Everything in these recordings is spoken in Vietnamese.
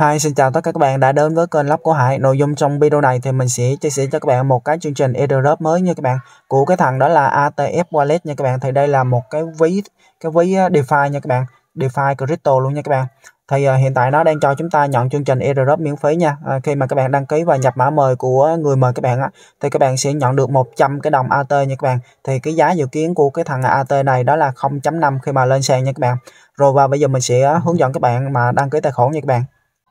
Hi, xin chào tất cả các bạn đã đến với kênh Lóc của Hải. Nội dung trong video này thì mình sẽ chia sẻ cho các bạn một cái chương trình airdrop mới nha các bạn. Của cái thằng đó là ATF Wallet nha các bạn. Thì đây là một cái ví cái ví DeFi nha các bạn. DeFi crypto luôn nha các bạn. Thì uh, hiện tại nó đang cho chúng ta nhận chương trình airdrop miễn phí nha. À, khi mà các bạn đăng ký và nhập mã mời của người mời các bạn á thì các bạn sẽ nhận được 100 cái đồng AT nha các bạn. Thì cái giá dự kiến của cái thằng AT này đó là 0.5 khi mà lên sàn nha các bạn. Rồi và bây giờ mình sẽ hướng dẫn các bạn mà đăng ký tài khoản nha các bạn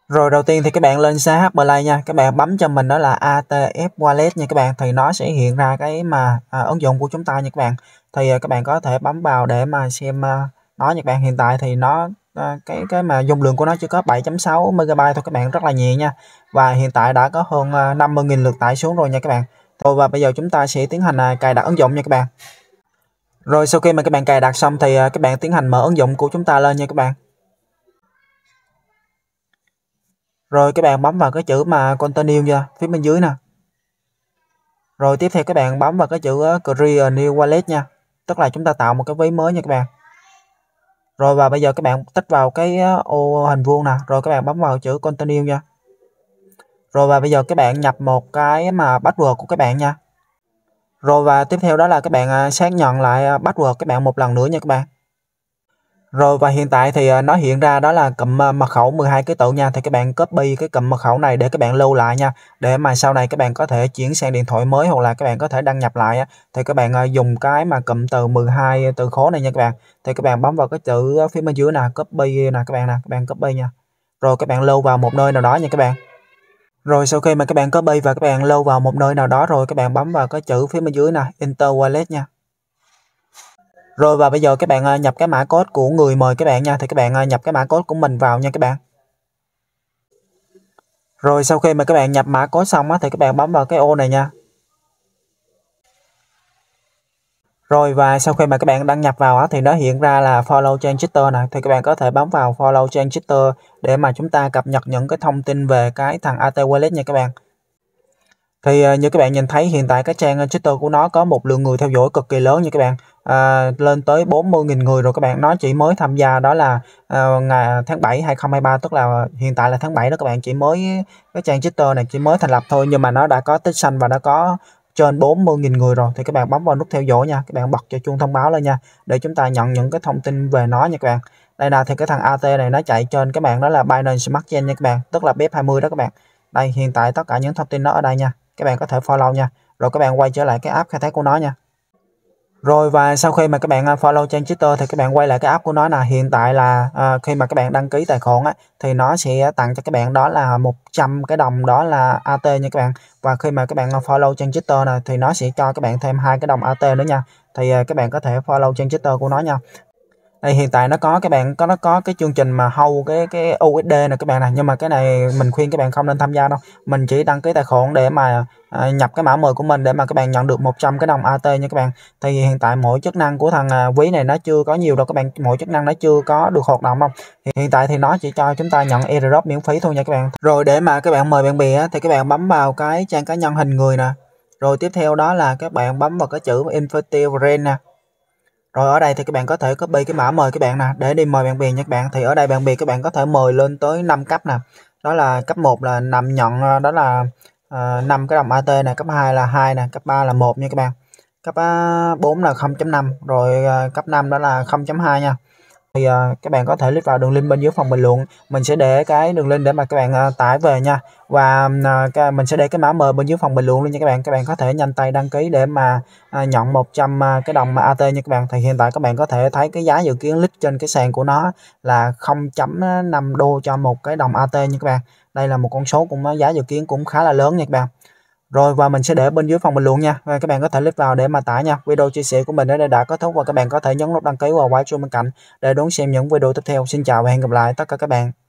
rồi đầu tiên thì các bạn lên CH Play nha các bạn bấm cho mình đó là ATF Wallet nha các bạn thì nó sẽ hiện ra cái mà à, ứng dụng của chúng ta nha các bạn thì à, các bạn có thể bấm vào để mà xem à, nó nha các bạn hiện tại thì nó à, cái cái mà dung lượng của nó chỉ có 7.6 MB thôi các bạn rất là nhẹ nha và hiện tại đã có hơn à, 50.000 lượt tải xuống rồi nha các bạn thôi và bây giờ chúng ta sẽ tiến hành à, cài đặt ứng dụng nha các bạn rồi sau khi mà các bạn cài đặt xong thì à, các bạn tiến hành mở ứng dụng của chúng ta lên nha các bạn Rồi các bạn bấm vào cái chữ mà continue nha, phía bên dưới nè. Rồi tiếp theo các bạn bấm vào cái chữ ờ, create new wallet nha. Tức là chúng ta tạo một cái ví mới nha các bạn. Rồi và bây giờ các bạn tích vào cái ờ, ô hình vuông nè, rồi các bạn bấm vào chữ continue nha. Rồi và bây giờ các bạn nhập một cái mà password của các bạn nha. Rồi và tiếp theo đó là các bạn ờ, xác nhận lại password các bạn một lần nữa nha các bạn. Rồi và hiện tại thì nó hiện ra đó là cụm mật khẩu 12 ký tự nha thì các bạn copy cái cụm mật khẩu này để các bạn lưu lại nha để mà sau này các bạn có thể chuyển sang điện thoại mới hoặc là các bạn có thể đăng nhập lại thì các bạn dùng cái mà cụm từ 12 từ khố này nha các bạn thì các bạn bấm vào cái chữ phía bên dưới nè, copy nè các bạn nè các bạn copy nha rồi các bạn lưu vào một nơi nào đó nha các bạn rồi sau khi mà các bạn copy và các bạn lưu vào một nơi nào đó rồi các bạn bấm vào cái chữ phía bên dưới nè enter wallet nha rồi và bây giờ các bạn à, nhập cái mã code của người mời các bạn nha. Thì các bạn à, nhập cái mã code của mình vào nha các bạn. Rồi sau khi mà các bạn nhập mã code xong á, thì các bạn bấm vào cái ô này nha. Rồi và sau khi mà các bạn đăng nhập vào á, thì nó hiện ra là follow trang Twitter này. Thì các bạn có thể bấm vào follow trang Twitter để mà chúng ta cập nhật những cái thông tin về cái thằng AT Wallet nha các bạn thì à, như các bạn nhìn thấy hiện tại cái trang à, Twitter của nó có một lượng người theo dõi cực kỳ lớn như các bạn à, lên tới 40.000 người rồi các bạn nó chỉ mới tham gia đó là à, ngày à, tháng 7 2023 tức là hiện tại là tháng 7 đó các bạn chỉ mới cái trang Twitter này chỉ mới thành lập thôi nhưng mà nó đã có tích xanh và đã có trên 40.000 người rồi thì các bạn bấm vào nút theo dõi nha các bạn bật cho chuông thông báo lên nha để chúng ta nhận những cái thông tin về nó nha các bạn đây là thì cái thằng AT này nó chạy trên cái bạn đó là Binance Smart Chain nha các bạn tức là BEP20 đó các bạn đây hiện tại tất cả những thông tin nó ở đây nha các bạn có thể follow nha rồi các bạn quay trở lại cái app khai thác của nó nha rồi và sau khi mà các bạn à, follow trên Twitter thì các bạn quay lại cái app của nó là hiện tại là à, khi mà các bạn đăng ký tài khoản á, thì nó sẽ tặng cho các bạn đó là 100 cái đồng đó là AT nha các bạn và khi mà các bạn à, follow trên Twitter này thì nó sẽ cho các bạn thêm hai cái đồng AT nữa nha thì à, các bạn có thể follow trên Twitter của nó nha đây hiện tại nó có các bạn có nó có cái chương trình mà hâu cái cái USD nè các bạn này nhưng mà cái này mình khuyên các bạn không nên tham gia đâu mình chỉ đăng ký tài khoản để mà à, nhập cái mã mời của mình để mà các bạn nhận được 100 cái đồng AT nha các bạn thì hiện tại mỗi chức năng của thằng à, ví này nó chưa có nhiều đâu các bạn mỗi chức năng nó chưa có được hoạt động không hiện tại thì nó chỉ cho chúng ta nhận airdrop miễn phí thôi nha các bạn rồi để mà các bạn mời bạn bè thì các bạn bấm vào cái trang cá nhân hình người nè rồi tiếp theo đó là các bạn bấm vào cái chữ Infinity Rain nè rồi ở đây thì các bạn có thể copy cái mã mời các bạn nè để đi mời bạn bè nha các bạn thì ở đây bạn bè các bạn có thể mời lên tới 5 cấp nè đó là cấp 1 là nằm nhận ờ, đó là uh, ờ, 5 cái đồng AT nè cấp 2 là 2 nè cấp 3 là 1 nha các bạn cấp 4 ờ, là 0.5 rồi cấp 5 đó là 0.2 nha thì uh, các bạn có thể click vào đường link bên dưới phần bình luận mình sẽ để cái đường link để mà các bạn uh, tải về nha và uh, mình sẽ để cái mã m bên dưới phần bình luận luôn nha các bạn các bạn có thể nhanh tay đăng ký để mà uh, nhận 100 uh, cái đồng AT nha các bạn thì hiện tại các bạn có thể thấy cái giá dự kiến lít trên cái sàn của nó là 0.5 đô cho một cái đồng AT nha các bạn đây là một con số cũng giá dự kiến cũng khá là lớn nha các bạn rồi và mình sẽ để bên dưới phần bình luận nha và các bạn có thể click vào để mà tải nha video chia sẻ của mình ở đây đã kết thúc và các bạn có thể nhấn nút đăng ký và quay chuông bên cạnh để đón xem những video tiếp theo xin chào và hẹn gặp lại tất cả các bạn